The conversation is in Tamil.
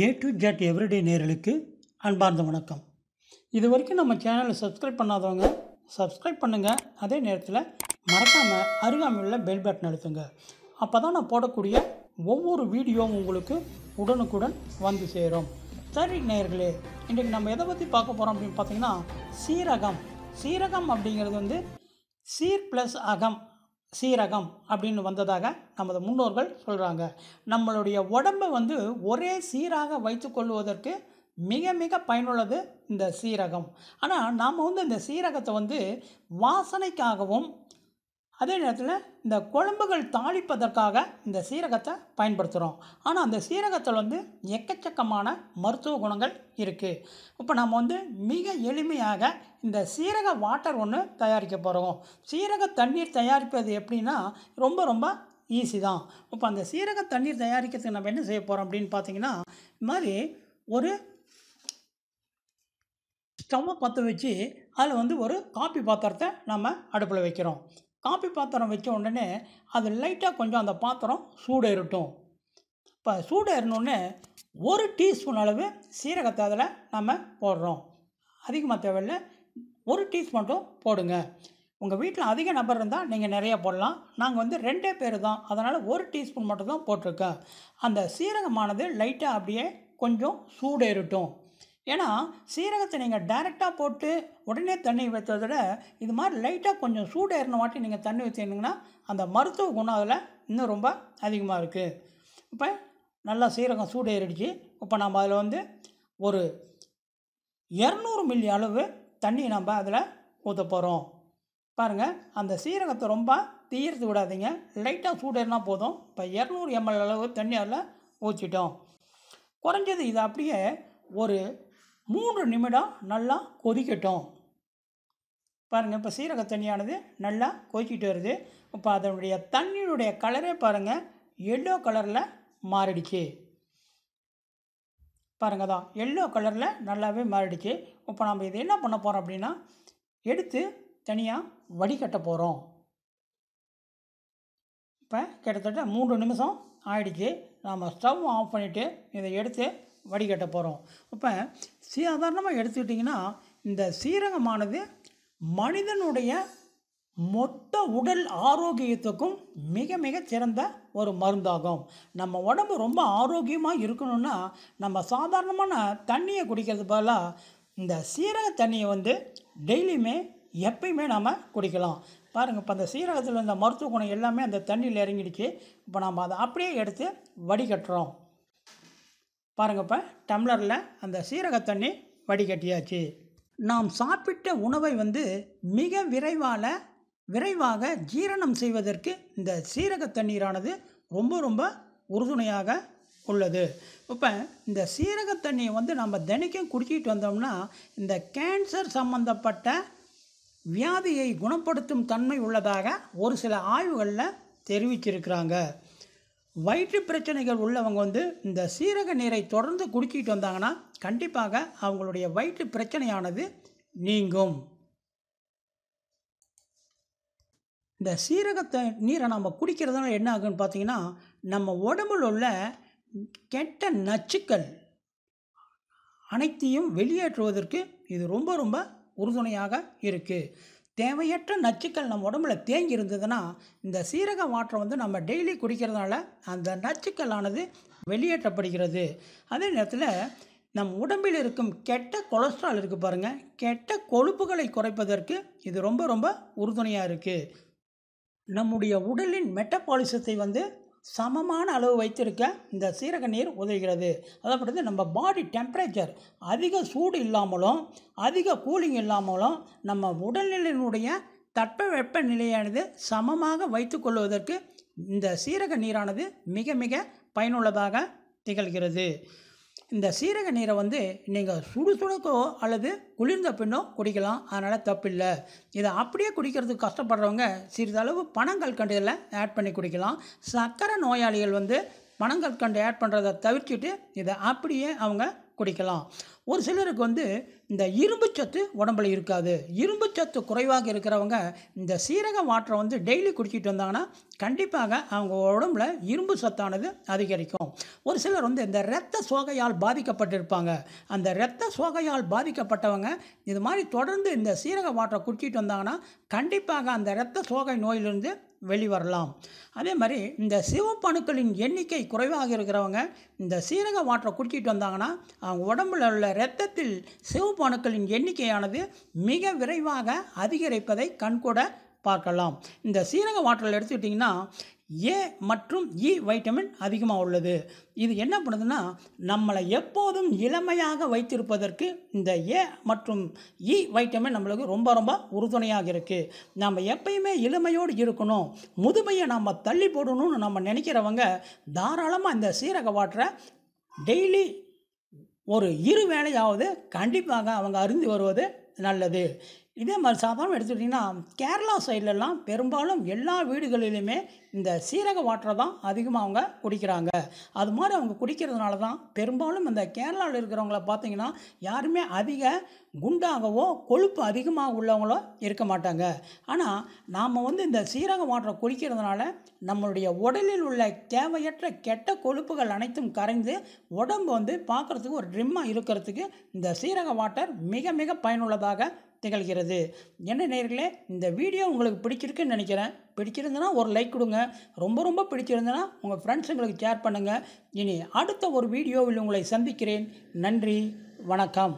ஏ டு ஜெட் எவ்ரிடே நேர்களுக்கு அன்பார்ந்த வணக்கம் இது வரைக்கும் நம்ம சேனலை சப்ஸ்கிரைப் பண்ணாதவங்க சப்ஸ்கிரைப் பண்ணுங்கள் அதே நேரத்தில் மறக்காமல் அருகாமையில் பெல் பட்டன் அழுத்துங்க அப்போ தான் நான் போடக்கூடிய ஒவ்வொரு வீடியோவும் உங்களுக்கு உடனுக்குடன் வந்து சேரும் சரி நேர்களே இன்றைக்கு நம்ம எதை பற்றி பார்க்க போகிறோம் அப்படின்னு பார்த்தீங்கன்னா சீரகம் சீரகம் அப்படிங்கிறது வந்து சீர் ப்ளஸ் அகம் சீரகம் அப்படின்னு வந்ததாக நமது முன்னோர்கள் சொல்கிறாங்க நம்மளுடைய உடம்பை வந்து ஒரே சீராக வைத்துக்கொள்வதற்கு மிக மிக பயனுள்ளது இந்த சீரகம் ஆனால் நாம் வந்து இந்த சீரகத்தை வந்து வாசனைக்காகவும் அதே நேரத்தில் இந்த குழம்புகள் தாளிப்பதற்காக இந்த சீரகத்தை பயன்படுத்துகிறோம் ஆனால் அந்த சீரகத்தில் வந்து எக்கச்சக்கமான மருத்துவ குணங்கள் இருக்குது இப்போ நம்ம வந்து மிக எளிமையாக இந்த சீரக வாட்டர் ஒன்று தயாரிக்க போகிறோம் சீரக தண்ணீர் தயாரிப்பது எப்படின்னா ரொம்ப ரொம்ப ஈஸி தான் இப்போ அந்த சீரக தண்ணீர் தயாரிக்கிறதுக்கு நம்ம என்ன செய்ய போகிறோம் அப்படின்னு பார்த்தீங்கன்னா இது மாதிரி ஒரு ஸ்டவ்வை பற்ற வச்சு அதில் வந்து ஒரு காப்பி பாத்திரத்தை நம்ம அடுப்பில் வைக்கிறோம் காப்பி பாத்திரம் வச்ச உடனே அது லைட்டாக கொஞ்சம் அந்த பாத்திரம் சூடேறட்டும் இப்போ சூடேறினோடனே ஒரு டீஸ்பூன் அளவு சீரகத்தை அதில் நம்ம போடுறோம் அதிகமாக தேவையில்லை ஒரு டீஸ்பூன் போடுங்க உங்கள் வீட்டில் அதிக நபர் இருந்தால் நீங்கள் நிறையா போடலாம் நாங்கள் வந்து ரெண்டே பேர் தான் அதனால் ஒரு டீஸ்பூன் மட்டும் தான் போட்டிருக்கேன் அந்த சீரகமானது லைட்டாக அப்படியே கொஞ்சம் சூடேறட்டும் ஏன்னா சீரகத்தை நீங்கள் டைரெக்டாக போட்டு உடனே தண்ணி வைத்ததை விட இது மாதிரி லைட்டாக கொஞ்சம் சூடு ஏறின வாட்டி நீங்கள் தண்ணி வைத்தீங்கன்னா அந்த மருத்துவ குணம் அதில் இன்னும் ரொம்ப அதிகமாக இருக்குது இப்போ நல்லா சீரகம் சூடு ஏறிடுச்சு இப்போ நம்ம அதில் வந்து ஒரு இரநூறு மில்லி அளவு தண்ணி நம்ம அதில் ஊற்ற போகிறோம் பாருங்கள் அந்த சீரகத்தை ரொம்ப தீர்த்து விடாதீங்க லைட்டாக சூடேறினா போதும் இப்போ இரநூறு எம்எல் அளவு தண்ணி அதில் ஊற்றிட்டோம் குறைஞ்சது இது அப்படியே ஒரு மூன்று நிமிடம் நல்லா கொதிக்கட்டும் பாருங்கள் இப்போ சீரக தண்ணியானது நல்லா கொதிக்கிட்டு வருது இப்போ அதனுடைய தண்ணியினுடைய கலரே பாருங்கள் எல்லோ கலரில் மாறிடுச்சு பாருங்கள் தான் எல்லோ கலரில் நல்லாவே மாறிடுச்சு இப்போ நம்ம இது என்ன பண்ண போகிறோம் அப்படின்னா எடுத்து தனியாக வடிகட்ட போகிறோம் இப்போ கிட்டத்தட்ட மூன்று நிமிஷம் ஆகிடுச்சு நாம் ஸ்டவ் ஆஃப் பண்ணிவிட்டு இதை எடுத்து வடிகட்ட போகிறோம் இப்போ சாதாரணமாக எடுத்துக்கிட்டிங்கன்னா இந்த சீரகமானது மனிதனுடைய மொத்த உடல் ஆரோக்கியத்துக்கும் மிக மிக சிறந்த ஒரு மருந்தாகும் நம்ம உடம்பு ரொம்ப ஆரோக்கியமாக இருக்கணும்னா நம்ம சாதாரணமான தண்ணியை குடிக்கிறது பதிலாக இந்த சீரக தண்ணியை வந்து டெய்லியுமே எப்பயுமே நாம் குடிக்கலாம் பாருங்கள் இப்போ அந்த சீரகத்தில் இந்த மருத்துவ குணம் எல்லாமே அந்த தண்ணியில் இறங்கிடுச்சு இப்போ நாம் அதை அப்படியே எடுத்து வடிகட்டுறோம் பாருங்கப்பா டம்ளரில் அந்த சீரக தண்ணி வடிகட்டியாச்சு நாம் சாப்பிட்ட உணவை வந்து மிக விரைவால் விரைவாக ஜீரணம் செய்வதற்கு இந்த சீரக தண்ணீரானது ரொம்ப ரொம்ப உறுதுணையாக உள்ளது இப்போ இந்த சீரக தண்ணியை வந்து நம்ம தினைக்கும் குடிச்சிக்கிட்டு வந்தோம்னா இந்த கேன்சர் சம்பந்தப்பட்ட வியாதியை குணப்படுத்தும் தன்மை உள்ளதாக ஒரு சில ஆய்வுகளில் தெரிவிச்சிருக்கிறாங்க வயிற்று பிரச்சனைகள் உள்ளவங்க வந்து இந்த சீரக நீரை தொடர்ந்து குடிக்கிட்டு வந்தாங்கன்னா கண்டிப்பாக அவங்களுடைய வயிற்று பிரச்சனையானது நீங்கும் இந்த சீரகத்தை நீரை நம்ம குடிக்கிறதுனால என்ன ஆகுன்னு பார்த்தீங்கன்னா நம்ம உடம்புல உள்ள கெட்ட நச்சுக்கள் அனைத்தையும் வெளியேற்றுவதற்கு இது ரொம்ப ரொம்ப உறுதுணையாக இருக்குது தேவையற்ற நச்சுக்கள் நம்ம உடம்புல தேங்கி இருந்ததுன்னா இந்த சீரக மாற்றம் வந்து நம்ம டெய்லி குடிக்கிறதுனால அந்த நச்சுக்களானது வெளியேற்றப்படுகிறது அதே நேரத்தில் நம் உடம்பில் இருக்கும் கெட்ட கொலஸ்ட்ரால் இருக்குது பாருங்கள் கெட்ட கொழுப்புகளை குறைப்பதற்கு இது ரொம்ப ரொம்ப உறுதுணையாக இருக்குது நம்முடைய உடலின் மெட்டபாலிசத்தை வந்து சமமான அளவு வைத்திருக்க இந்த சீரக நீர் உதவுகிறது அதாவது நம்ம பாடி டெம்பரேச்சர் அதிக சூடு இல்லாமலும் அதிக கூலிங் இல்லாமலும் நம்ம உடல்நிலையினுடைய தட்பவெப்ப நிலையானது சமமாக வைத்துக்கொள்வதற்கு இந்த சீரக நீரானது மிக மிக பயனுள்ளதாக திகழ்கிறது இந்த சீரக நீரை வந்து நீங்கள் சுடு அல்லது குளிர்ந்த பின்னோ குடிக்கலாம் அதனால் தப்பில்லை இதை அப்படியே குடிக்கிறதுக்கு கஷ்டப்படுறவங்க சிறிதளவு இதில் ஆட் பண்ணி குடிக்கலாம் சர்க்கரை நோயாளிகள் வந்து பனங்கற்கண்டு ஆட் பண்ணுறதை தவிர்த்துட்டு இதை அப்படியே அவங்க குடிக்கலாம் ஒரு சிலருக்கு வந்து இந்த இரும்பு சத்து உடம்புல இருக்காது இரும்பு சத்து குறைவாக இருக்கிறவங்க இந்த சீரக வாட்டரை வந்து டெய்லி குடிச்சிட்டு வந்தாங்கன்னா கண்டிப்பாக அவங்க உடம்புல இரும்பு சத்தானது அதிகரிக்கும் ஒரு சிலர் வந்து இந்த இரத்த சோகையால் பாதிக்கப்பட்டிருப்பாங்க அந்த இரத்த சோகையால் பாதிக்கப்பட்டவங்க இது மாதிரி தொடர்ந்து இந்த சீரக வாட்டரை குடிச்சிட்டு வந்தாங்கன்னா கண்டிப்பாக அந்த இரத்த சோகை நோயிலிருந்து வெளிவரலாம் அதே மாதிரி இந்த சிவப்பணுக்களின் எண்ணிக்கை குறைவாக இருக்கிறவங்க இந்த சீரக வாட்டரை குடிச்சிட்டு வந்தாங்கன்னா அவங்க உடம்புல உள்ள இரத்தத்தில் சிவப்பு எண்ணிக்கையானது மிக விரைவாக அதிகரிப்பதை கண்கூட பார்க்கலாம் இந்த சீரக வாட்டரில் எடுத்துக்கிட்டிங்கன்னா ஏ மற்றும் இ வைட்டமின் அதிகமாக உள்ளது இது என்ன பண்ணுதுன்னா நம்மளை எப்போதும் இளமையாக வைத்திருப்பதற்கு இந்த ஏ மற்றும் இ வைட்டமின் நம்மளுக்கு ரொம்ப ரொம்ப உறுதுணையாக இருக்குது நம்ம எப்பயுமே இளமையோடு இருக்கணும் முதுமையை நம்ம தள்ளி போடணும்னு நம்ம நினைக்கிறவங்க தாராளமாக இந்த சீரக வாட்டரை டெய்லி ஒரு இரு வேலையாவது கண்டிப்பாக அவங்க அருந்து வருவது நல்லது இதே மாதிரி சாதாரணம் எடுத்துக்கிட்டிங்கன்னா கேரளா சைட்லலாம் பெரும்பாலும் எல்லா வீடுகளிலுமே இந்த சீரக வாட்டரை தான் அதிகமாக அவங்க குடிக்கிறாங்க அது மாதிரி அவங்க குடிக்கிறதுனால தான் பெரும்பாலும் இந்த கேரளாவில் இருக்கிறவங்கள பார்த்திங்கன்னா யாருமே அதிக குண்டாகவோ கொழுப்பு அதிகமாக உள்ளவங்களோ இருக்க மாட்டாங்க ஆனால் நாம் வந்து இந்த சீரக வாட்டரை குடிக்கிறதுனால நம்மளுடைய உடலில் உள்ள தேவையற்ற கெட்ட கொழுப்புகள் அனைத்தும் கரைந்து உடம்பு வந்து பார்க்குறதுக்கு ஒரு ட்ரிம்மாக இருக்கிறதுக்கு இந்த சீரக வாட்டர் மிக மிக பயனுள்ளதாக திகழ்கிறது என்ன நேர்களே இந்த வீடியோ உங்களுக்கு பிடிச்சிருக்குன்னு நினைக்கிறேன் பிடிச்சிருந்ததுன்னா ஒரு லைக் கொடுங்க ரொம்ப ரொம்ப பிடிச்சிருந்தனா உங்கள் ஃப்ரெண்ட்ஸுங்களுக்கு ஷேர் பண்ணுங்கள் இனி அடுத்த ஒரு வீடியோவில் உங்களை சந்திக்கிறேன் நன்றி வணக்கம்